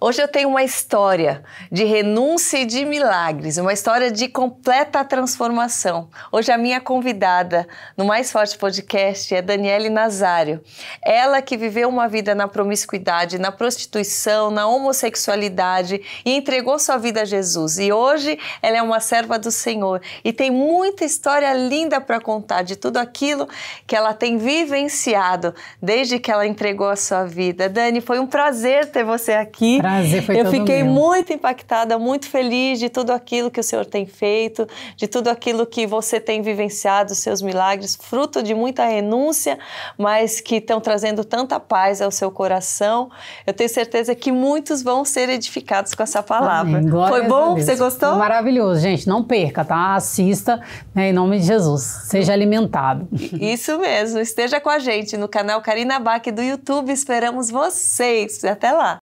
Hoje eu tenho uma história de renúncia e de milagres, uma história de completa transformação. Hoje a minha convidada no Mais Forte Podcast é Daniele Nazário. Ela que viveu uma vida na promiscuidade, na prostituição, na homossexualidade e entregou sua vida a Jesus. E hoje ela é uma serva do Senhor e tem muita história linda para contar de tudo aquilo que ela tem vivenciado desde que ela entregou a sua vida. Dani, foi um prazer ter você aqui prazer foi Eu fiquei meu. muito impactada, muito feliz de tudo aquilo que o Senhor tem feito, de tudo aquilo que você tem vivenciado, seus milagres, fruto de muita renúncia, mas que estão trazendo tanta paz ao seu coração. Eu tenho certeza que muitos vão ser edificados com essa palavra. Foi bom? Você gostou? Maravilhoso, gente. Não perca, tá? Assista né, em nome de Jesus. Seja alimentado. Isso mesmo. Esteja com a gente no canal Karina Bach do YouTube. Esperamos vocês. Até lá.